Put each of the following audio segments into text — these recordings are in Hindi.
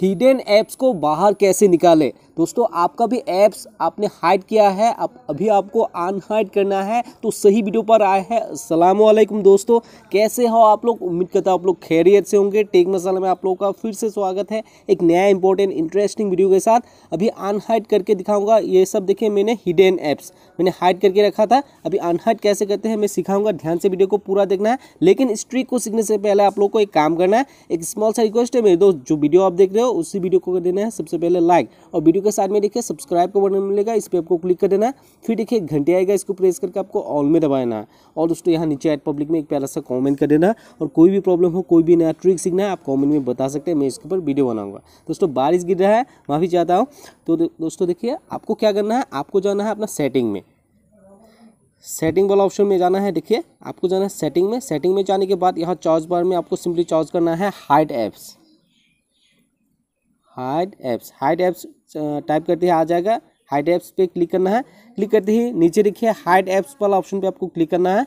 हिडन ऐप्स को बाहर कैसे निकालें दोस्तों आपका भी ऐप्स आपने हाइड किया है आप अभी आपको अनहाइड करना है तो सही वीडियो पर आए हैं वालेकुम दोस्तों कैसे हो आप लोग उम्मीद करता हूँ आप लोग खैरियत से होंगे टेक मसाला में आप लोगों का फिर से स्वागत है एक नया इंपॉर्टेंट इंटरेस्टिंग वीडियो के साथ अभी अनहाइड करके दिखाऊँगा ये सब देखिए मैंने हिडन ऐप्स मैंने हाइड करके रखा था अभी अनहाइड कैसे करते हैं मैं सिखाऊंगा ध्यान से वीडियो को पूरा देखना है लेकिन स्ट्रिक को सीखने से पहले आप लोग को एक काम करना है एक स्मॉल सा रिक्वेस्ट है मेरे दोस्त जो वीडियो आप देख रहे हो हो उसी वीडियो को कर देना है सबसे पहले लाइक और वीडियो के साथ में देखिए सब्सक्राइब का बटन मिलेगा इस पर आपको क्लिक कर देना है फिर देखिए घंटे आएगा इसको प्रेस करके आपको ऑल में दबाना है और दोस्तों यहाँ नीचे एट पब्लिक में एक प्यारा सा कॉमेंट कर देना और कोई भी प्रॉब्लम हो कोई भी नया ट्रिक सीखना है आप कॉमेंट में बता सकते हैं मैं इसके ऊपर वीडियो बनाऊंगा दोस्तों बारिश गिर रहा है माफ़ी चाहता हूँ तो दोस्तों देखिए आपको क्या करना है आपको जाना है अपना सेटिंग में सेटिंग वाला ऑप्शन में जाना है देखिए आपको जाना है सेटिंग में सेटिंग में जाने के बाद यहाँ चार्ज बार में आपको सिंपली चार्ज करना है hide apps hide apps hide apps type करते ही आ जाएगा हाइड एप्स पे क्लिक करना है क्लिक करते ही नीचे देखिए हाइड एप्स वाला ऑप्शन पे आपको क्लिक करना है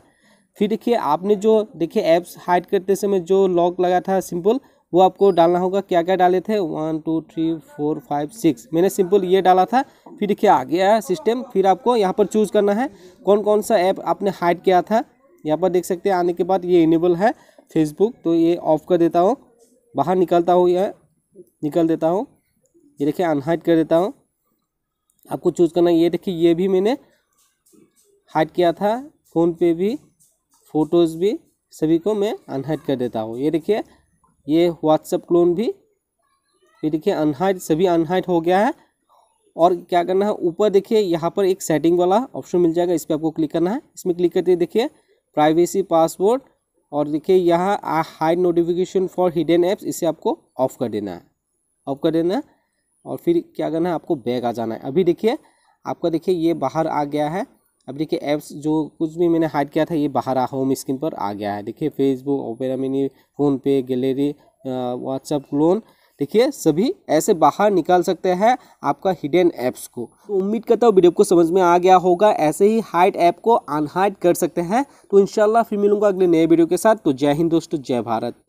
फिर देखिए आपने जो देखिए ऐप्स हाइड करते समय जो लॉक लगा था सिंपल वो आपको डालना होगा क्या क्या डाले थे one two three four five six मैंने सिंपल ये डाला था फिर देखिए आ गया है सिस्टम फिर आपको यहाँ पर चूज़ करना है कौन कौन सा ऐप आपने हाइड किया था यहाँ पर देख सकते हैं आने के बाद ये इनेबल है फेसबुक तो ये ऑफ कर देता हूँ बाहर निकलता हूँ यह निकल देता हूँ ये देखिए अनहाइट कर देता हूँ आपको चूज़ करना ये देखिए ये भी मैंने हाइट किया था फ़ोन पे भी फ़ोटोज़ भी सभी को मैं अनहाइट कर देता हूँ ये देखिए ये व्हाट्सअप क्लोन भी ये देखिए अनहाइट सभी अनहाइट हो गया है और क्या करना है ऊपर देखिए यहाँ पर एक सेटिंग वाला ऑप्शन मिल जाएगा इस पर आपको क्लिक करना है इसमें क्लिक करते देखिए प्राइवेसी पासवर्ड और देखिए यहाँ hide notification for hidden apps इसे आपको ऑफ कर देना है ऑफ कर देना है और फिर क्या करना है आपको बैग आ जाना है अभी देखिए आपका देखिए ये बाहर आ गया है अब देखिए ऐप्स जो कुछ भी मैंने हाइड किया था ये बाहर आ होम स्क्रीन पर आ गया है देखिए Facebook Opera Mini PhonePe gallery WhatsApp clone देखिए सभी ऐसे बाहर निकाल सकते हैं आपका हिडन ऐप्स को तो उम्मीद करता हूँ वीडियो को समझ में आ गया होगा ऐसे ही हाइड ऐप को अनहाइड कर सकते हैं तो इंशाल्लाह फिर मिलूंगा अगले नए वीडियो के साथ तो जय हिंद दोस्तों जय भारत